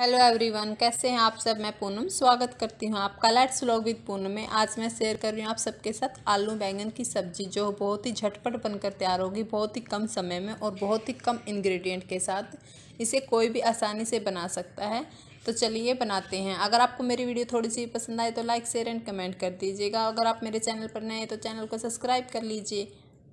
hello everyone कैसे हैं आप सब मैं पूनम स्वागत करती हूं आपका लेट्स व्लॉग विद पूनम में आज मैं शेयर कर रही हूं आप सबके साथ आलू बैंगन की सब्जी जो बहुत ही झटपट बनकर तैयार होगी बहुत ही कम समय में और बहुत ही कम इंग्रेडिएंट के साथ इसे कोई भी आसानी से बना सकता है तो चलिए बनाते हैं अगर आपको मेरी वीडियो थोड़ी सी पसंद आए तो लाइक शेयर एंड कमेंट कर दीजिएगा अगर आप मेरे चैनल पर नए हैं तो चैनल को सब्सक्राइब कर लीजिए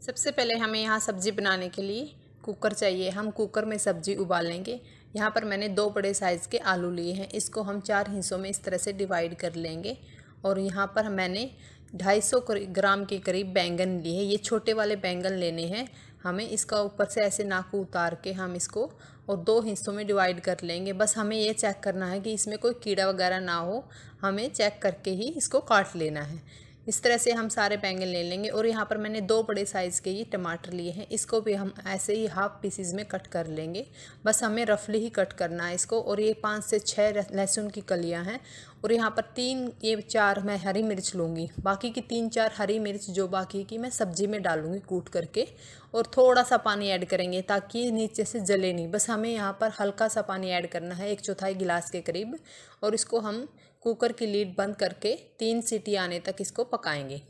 सबसे पहले हमें यहाँ सब्ज़ी बनाने के लिए कुकर चाहिए हम कुकर में सब्ज़ी उबालेंगे यहाँ पर मैंने दो बड़े साइज़ के आलू लिए हैं इसको हम चार हिस्सों में इस तरह से डिवाइड कर लेंगे और यहाँ पर मैंने 250 ग्राम के करीब बैंगन लिए हैं ये छोटे वाले बैंगन लेने हैं हमें इसका ऊपर से ऐसे नाकू उतार के हम इसको और दो हिस्सों में डिवाइड कर लेंगे बस हमें ये चेक करना है कि इसमें कोई कीड़ा वगैरह ना हो हमें चेक करके ही इसको काट लेना है इस तरह से हम सारे बैंगन ले लेंगे और यहाँ पर मैंने दो बड़े साइज़ के ये टमाटर लिए हैं इसको भी हम ऐसे ही हाफ पीसीज में कट कर लेंगे बस हमें रफली ही कट करना है इसको और ये पाँच से छः लहसुन की कलियाँ हैं और यहाँ पर तीन ये चार मैं हरी मिर्च लूँगी बाकी की तीन चार हरी मिर्च जो बाकी की मैं सब्ज़ी में डालूँगी कूट करके और थोड़ा सा पानी ऐड करेंगे ताकि नीचे से जले नहीं बस हमें यहाँ पर हल्का सा पानी ऐड करना है एक चौथाई गिलास के करीब और इसको हम कुकर की लीड बंद करके तीन सीटी आने तक इसको पकाएंगे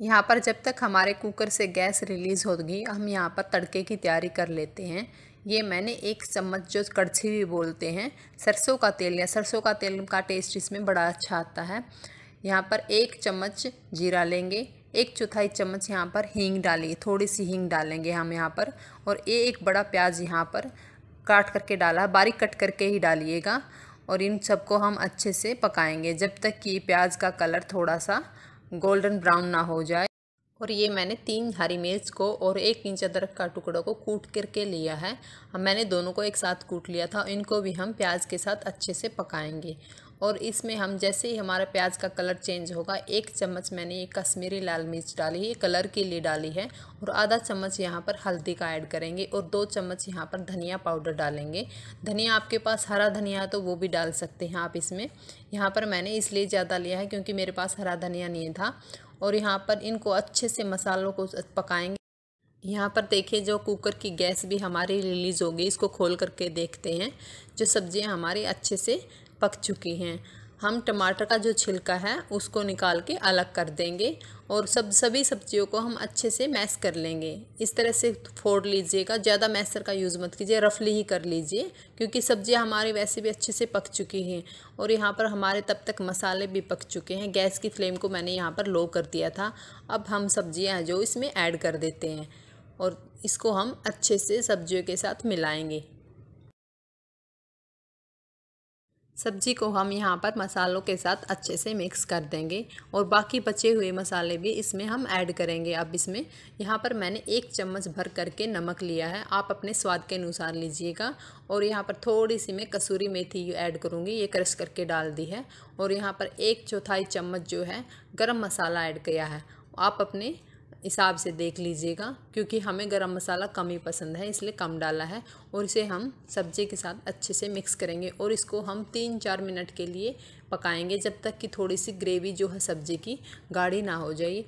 यहाँ पर जब तक हमारे कुकर से गैस रिलीज़ होगी हम यहाँ पर तड़के की तैयारी कर लेते हैं ये मैंने एक चम्मच जो कड़छी भी बोलते हैं सरसों का तेल या सरसों का तेल का टेस्ट इसमें बड़ा अच्छा आता है यहाँ पर एक चम्मच जीरा लेंगे एक चौथाई चम्मच यहाँ पर हींग डालेंगे थोड़ी सी हींग डालेंगे हम यहाँ पर और ये एक बड़ा प्याज यहाँ पर काट करके डाला बारीक कट करके ही डालिएगा और इन सबको हम अच्छे से पकाएंगे जब तक कि प्याज का कलर थोड़ा सा गोल्डन ब्राउन ना हो जाए और ये मैंने तीन हरी मिर्च को और एक इंच अदरक का टुकड़ा को कूट करके लिया है मैंने दोनों को एक साथ कूट लिया था इनको भी हम प्याज के साथ अच्छे से पकाएंगे और इसमें हम जैसे ही हमारा प्याज का कलर चेंज होगा एक चम्मच मैंने ये कश्मीरी लाल मिर्च डाली है कलर के लिए डाली है और आधा चम्मच यहाँ पर हल्दी का ऐड करेंगे और दो चम्मच यहाँ पर धनिया पाउडर डालेंगे धनिया आपके पास हरा धनिया तो वो भी डाल सकते हैं आप इसमें यहाँ पर मैंने इसलिए ज़्यादा लिया है क्योंकि मेरे पास हरा धनिया नहीं था और यहाँ पर इनको अच्छे से मसालों को पकाएंगे यहाँ पर देखिए जो कुकर की गैस भी हमारी रिलीज़ होगी इसको खोल करके देखते हैं जो सब्ज़ियाँ हमारी अच्छे से पक चुकी हैं हम टमाटर का जो छिलका है उसको निकाल के अलग कर देंगे और सब सभी सब्जियों को हम अच्छे से मैश कर लेंगे इस तरह से फोड़ लीजिएगा ज़्यादा मैसर का यूज़ मत कीजिए रफली ही कर लीजिए क्योंकि सब्जियाँ हमारी वैसे भी अच्छे से पक चुकी हैं और यहाँ पर हमारे तब तक मसाले भी पक चुके हैं गैस की फ्लेम को मैंने यहाँ पर लो कर दिया था अब हम सब्जियाँ जो इसमें ऐड कर देते हैं और इसको हम अच्छे से सब्जियों के साथ मिलाएँगे सब्जी को हम यहाँ पर मसालों के साथ अच्छे से मिक्स कर देंगे और बाकी बचे हुए मसाले भी इसमें हम ऐड करेंगे अब इसमें यहाँ पर मैंने एक चम्मच भर करके नमक लिया है आप अपने स्वाद के अनुसार लीजिएगा और यहाँ पर थोड़ी सी मैं कसूरी मेथी ऐड करूँगी ये क्रश करके डाल दी है और यहाँ पर एक चौथाई चम्मच जो है गर्म मसाला ऐड किया है आप अपने हिसाब से देख लीजिएगा क्योंकि हमें गरम मसाला कम ही पसंद है इसलिए कम डाला है और इसे हम सब्जी के साथ अच्छे से मिक्स करेंगे और इसको हम तीन चार मिनट के लिए पकाएंगे जब तक कि थोड़ी सी ग्रेवी जो है सब्जी की गाढ़ी ना हो जाए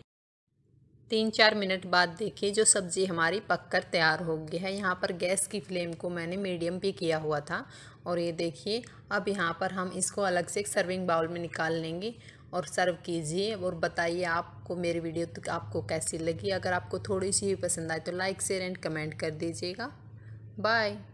तीन चार मिनट बाद देखिए जो सब्ज़ी हमारी पककर तैयार हो गई है यहाँ पर गैस की फ्लेम को मैंने मीडियम पे किया हुआ था और ये देखिए अब यहाँ पर हम इसको अलग से एक सर्विंग बाउल में निकाल लेंगे और सर्व कीजिए और बताइए आपको मेरी वीडियो तो आपको कैसी लगी अगर आपको थोड़ी सी भी पसंद आए तो लाइक शेयर एंड कमेंट कर दीजिएगा बाय